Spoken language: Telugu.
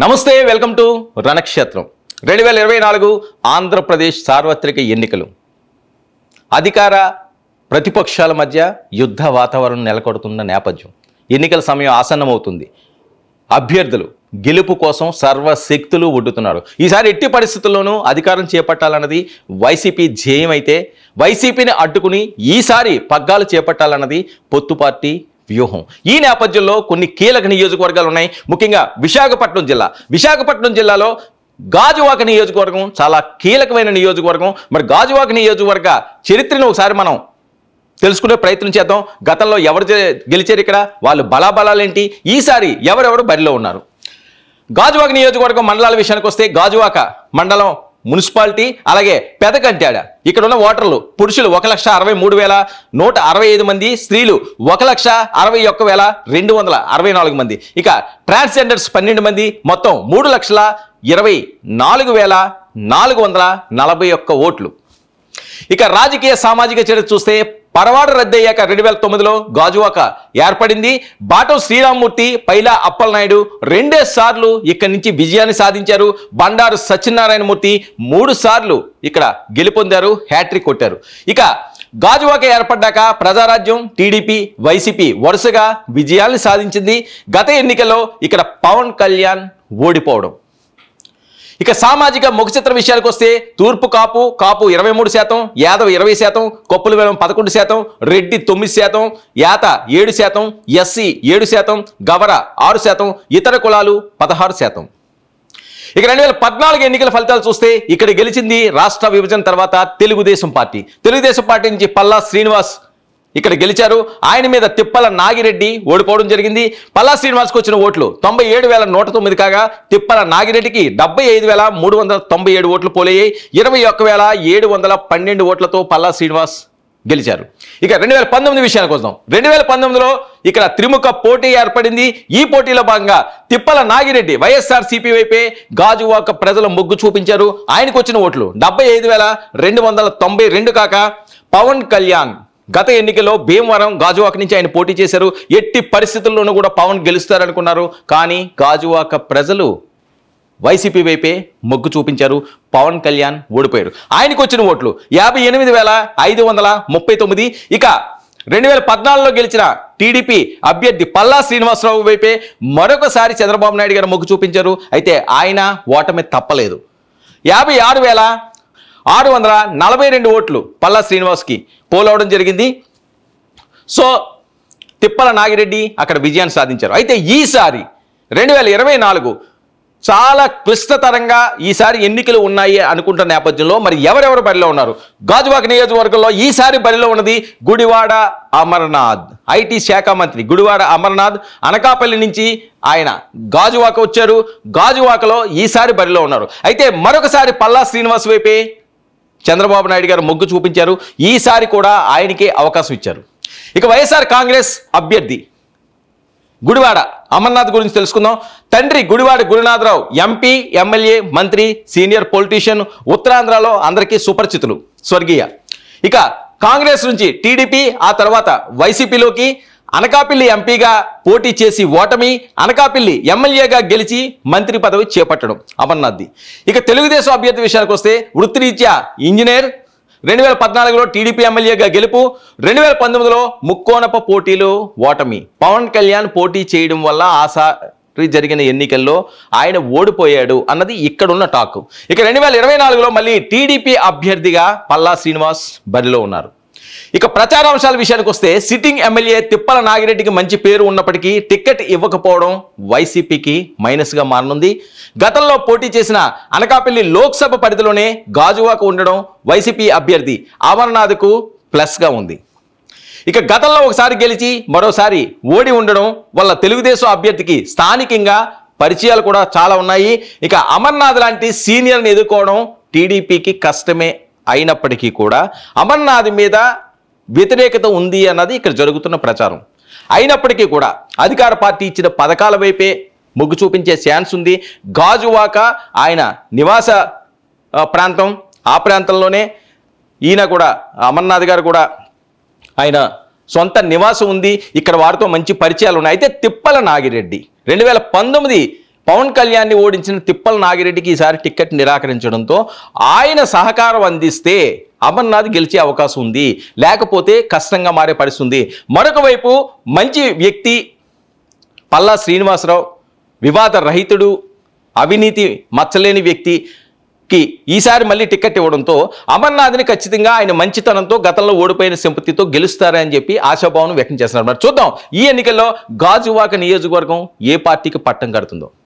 నమస్తే వెల్కమ్ టు రణక్షేత్రం రెండు వేల ఇరవై నాలుగు ఆంధ్రప్రదేశ్ సార్వత్రిక ఎన్నికలు అధికార ప్రతిపక్షాల మధ్య యుద్ధ వాతావరణం నెలకొడుతున్న నేపథ్యం ఎన్నికల సమయం ఆసన్నమవుతుంది అభ్యర్థులు గెలుపు కోసం సర్వశక్తులు ఒడ్డుతున్నారు ఈసారి ఎట్టి పరిస్థితుల్లోనూ అధికారం చేపట్టాలన్నది వైసీపీ ధ్యేయమైతే వైసీపీని అడ్డుకుని ఈసారి పగ్గాలు చేపట్టాలన్నది పొత్తు పార్టీ వ్యూహం ఈ నేపథ్యంలో కొన్ని కీలక నియోజకవర్గాలు ఉన్నాయి ముఖ్యంగా విశాఖపట్నం జిల్లా విశాఖపట్నం జిల్లాలో గాజువాక నియోజకవర్గం చాలా కీలకమైన నియోజకవర్గం మరి గాజువాక నియోజకవర్గ చరిత్రను ఒకసారి మనం తెలుసుకునే ప్రయత్నం చేద్దాం గతంలో ఎవరు గెలిచారు ఇక్కడ వాళ్ళు బలాబలాలేంటి ఈసారి ఎవరెవరు బరిలో ఉన్నారు గాజువాక నియోజకవర్గం మండలాల విషయానికి వస్తే గాజువాక మండలం మున్సిపాలిటీ అలాగే పెదకంటాడ ఇక్కడ ఉన్న ఓటర్లు పురుషులు ఒక లక్ష అరవై మూడు వేల నూట అరవై ఐదు మంది స్త్రీలు ఒక లక్ష అరవై ఒక్క వేల రెండు వందల అరవై నాలుగు మంది ఇక ట్రాన్స్జెండర్స్ పన్నెండు మంది మొత్తం మూడు లక్షల ఇరవై నాలుగు వేల నాలుగు వందల నలభై ఒక్క ఓట్లు ఇక రాజకీయ సామాజిక చర్య చూస్తే పరవాడు రద్దయ్యాక రెండు వేల తొమ్మిదిలో గాజువాక ఏర్పడింది బాటో శ్రీరామ్మూర్తి పైలా అప్పలనాయుడు రెండే సార్లు ఇక్కడి నుంచి విజయాన్ని సాధించారు బండారు సత్యనారాయణమూర్తి మూడు సార్లు ఇక్కడ గెలుపొందారు హ్యాట్రిక్ కొట్టారు ఇక గాజువాక ఏర్పడ్డాక ప్రజారాజ్యం టీడీపీ వైసీపీ వరుసగా విజయాన్ని సాధించింది గత ఎన్నికల్లో ఇక్కడ పవన్ కళ్యాణ్ ఓడిపోవడం ఇక సామాజిక ముఖచిత్ర విషయాలకు వస్తే తూర్పు కాపు కాపు ఇరవై మూడు శాతం యాదవ్ ఇరవై శాతం కొప్పుల వేలం పదకొండు శాతం రెడ్డి తొమ్మిది శాతం యాత ఏడు శాతం ఎస్సీ ఏడు శాతం గవర ఆరు శాతం ఇతర కులాలు పదహారు శాతం ఇక రెండు వేల పద్నాలుగు ఎన్నికల ఫలితాలు చూస్తే ఇక్కడ గెలిచింది రాష్ట్ర విభజన తర్వాత తెలుగుదేశం పార్టీ తెలుగుదేశం పార్టీ నుంచి పల్లా శ్రీనివాస్ ఇక్కడ గెలిచారు ఆయన మీద తిప్పల నాగిరెడ్డి ఓడిపోవడం జరిగింది పల్లా శ్రీనివాస్కి వచ్చిన ఓట్లు తొంభై ఏడు వేల నూట తొమ్మిది కాగా తిప్పల నాగిరెడ్డికి డెబ్బై ఐదు వేల మూడు వందల తొంభై ఏడు ఓట్లు పోలయ్యాయి ఇరవై ఒక్క వేల ఏడు వందల పన్నెండు ఓట్లతో పల్లా శ్రీనివాస్ గెలిచారు ఇక రెండు వేల పంతొమ్మిది విషయానికి వద్దాం రెండు వేల పంతొమ్మిదిలో ఇక్కడ త్రిముఖ పోటీ ఏర్పడింది ఈ పోటీలో భాగంగా తిప్పల నాగిరెడ్డి వైఎస్ఆర్ సిపి వైపే గాజువాక ప్రజల మొగ్గు చూపించారు ఆయనకు వచ్చిన ఓట్లు డెబ్బై కాక పవన్ కళ్యాణ్ గత ఎన్నికల్లో భీమవరం గాజువాక నుంచి ఆయన పోటీ చేశారు ఎట్టి పరిస్థితుల్లోనూ కూడా పవన్ గెలుస్తారనుకున్నారు కానీ గాజువాక ప్రజలు వైసీపీ వైపే మొగ్గు చూపించారు పవన్ కళ్యాణ్ ఓడిపోయాడు ఆయనకు వచ్చిన ఓట్లు యాభై ఎనిమిది వేల ఐదు వందల ముప్పై తొమ్మిది ఇక రెండు వేల పద్నాలుగులో గెలిచిన టీడీపీ అభ్యర్థి పల్లా శ్రీనివాసరావు వైపే మరొకసారి చంద్రబాబు నాయుడు గారు మొగ్గు చూపించారు అయితే ఆయన ఓటమి తప్పలేదు యాభై ఆరు వేల ఆరు వందల నలభై రెండు ఓట్లు పల్లా శ్రీనివాస్కి పోలవడం జరిగింది సో తిప్పల నాగిరెడ్డి అక్కడ విజయాన్ని సాధించారు అయితే ఈసారి రెండు వేల ఇరవై నాలుగు చాలా క్లిష్టతరంగా ఈసారి ఎన్నికలు ఉన్నాయి అనుకుంటున్న నేపథ్యంలో మరి ఎవరెవరు బరిలో ఉన్నారు గాజువాక నియోజకవర్గంలో ఈసారి బరిలో ఉన్నది గుడివాడ అమర్నాథ్ ఐటీ శాఖ మంత్రి గుడివాడ అమర్నాథ్ అనకాపల్లి నుంచి ఆయన గాజువాక వచ్చారు గాజువాకలో ఈసారి బరిలో ఉన్నారు అయితే మరొకసారి పల్లా శ్రీనివాస్ వైపే చంద్రబాబు నాయుడు గారు మొగ్గు చూపించారు ఈసారి కూడా ఆయనకే అవకాశం ఇచ్చారు ఇక వైఎస్ఆర్ కాంగ్రెస్ అభ్యర్థి గుడివాడ అమర్నాథ్ గురించి తెలుసుకుందాం తండ్రి గుడివాడ గురునాథరావు ఎంపీ ఎమ్మెల్యే మంత్రి సీనియర్ పొలిటీషియన్ ఉత్తరాంధ్రలో అందరికీ సుపరిచితులు స్వర్గీయ ఇక కాంగ్రెస్ నుంచి టీడీపీ ఆ తర్వాత వైసీపీలోకి అనకాపల్లి ఎంపీగా పోటీ చేసి ఓటమి అనకాపల్లి ఎమ్మెల్యేగా గెలిచి మంత్రి పదవి చేపట్టడం అమర్నాథ్ది ఇక తెలుగుదేశం అభ్యర్థి విషయానికి వస్తే వృత్తిరీత్యా ఇంజనీర్ రెండు వేల పద్నాలుగులో టీడీపీ ఎమ్మెల్యేగా గెలుపు రెండు వేల పంతొమ్మిదిలో ముక్కోనప పోటీలు ఓటమి పవన్ కళ్యాణ్ పోటీ చేయడం వల్ల ఆసారి జరిగిన ఎన్నికల్లో ఆయన ఓడిపోయాడు అన్నది ఇక్కడున్న టాక్ ఇక రెండు వేల ఇరవై నాలుగులో మళ్ళీ టీడీపీ అభ్యర్థిగా పల్లా శ్రీనివాస్ బరిలో ఉన్నారు ఇక ప్రచారాంశాల విషయానికి వస్తే సిట్టింగ్ ఎమ్మెల్యే తిప్పల నాగిరెడ్డికి మంచి పేరు ఉన్నప్పటికీ టిక్కెట్ ఇవ్వకపోవడం వైసీపీకి మైనస్గా మారనుంది గతంలో పోటీ చేసిన అనకాపల్లి లోక్సభ పరిధిలోనే గాజువాకు ఉండడం వైసీపీ అభ్యర్థి అమర్నాథ్కు ప్లస్గా ఉంది ఇక గతంలో ఒకసారి గెలిచి మరోసారి ఓడి ఉండడం వల్ల తెలుగుదేశం అభ్యర్థికి స్థానికంగా పరిచయాలు కూడా చాలా ఉన్నాయి ఇక అమర్నాథ్ లాంటి సీనియర్ని ఎదుర్కోవడం టీడీపీకి కష్టమే అయినప్పటికీ కూడా అమర్నాథ్ మీద వ్యతిరేకత ఉంది అన్నది ఇక్కడ జరుగుతున్న ప్రచారం అయినప్పటికీ కూడా అధికార పార్టీ ఇచ్చిన పథకాల వైపే మొగ్గు చూపించే ఛాన్స్ ఉంది గాజువాక ఆయన నివాస ప్రాంతం ఆ ప్రాంతంలోనే ఈయన కూడా అమర్నాథ్ గారు కూడా ఆయన సొంత నివాసం ఉంది ఇక్కడ వారితో మంచి పరిచయాలు ఉన్నాయి అయితే తిప్పల నాగిరెడ్డి రెండు వేల పంతొమ్మిది పవన్ కళ్యాణ్ని ఓడించిన తిప్పల నాగిరెడ్డికి ఈసారి టిక్కెట్ నిరాకరించడంతో ఆయన సహకారం అందిస్తే అమర్నాథ్ గెలిచే అవకాశం ఉంది లేకపోతే కష్టంగా మారే పరిస్థితుంది మరొక వైపు మంచి వ్యక్తి పల్లా శ్రీనివాసరావు వివాద రహితుడు అవినీతి మచ్చలేని వ్యక్తి ఈసారి మళ్ళీ టికెట్ ఇవ్వడంతో అమర్నాథ్ని ఖచ్చితంగా ఆయన మంచితనంతో గతంలో ఓడిపోయిన సింపతితో గెలుస్తారని చెప్పి ఆశాభావం వ్యక్తం చేస్తున్నారు చూద్దాం ఈ ఎన్నికల్లో గాజువాక నియోజకవర్గం ఏ పార్టీకి పట్టం కడుతుందో